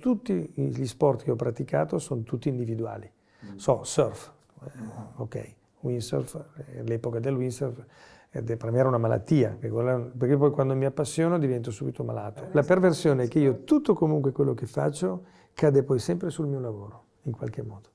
Tutti gli sport che ho praticato sono tutti individuali. Mm. So, surf, eh, ok, windsurf, eh, l'epoca del windsurf, per me era una malattia, perché poi quando mi appassiono divento subito malato. La perversione è che io tutto comunque quello che faccio cade poi sempre sul mio lavoro, in qualche modo.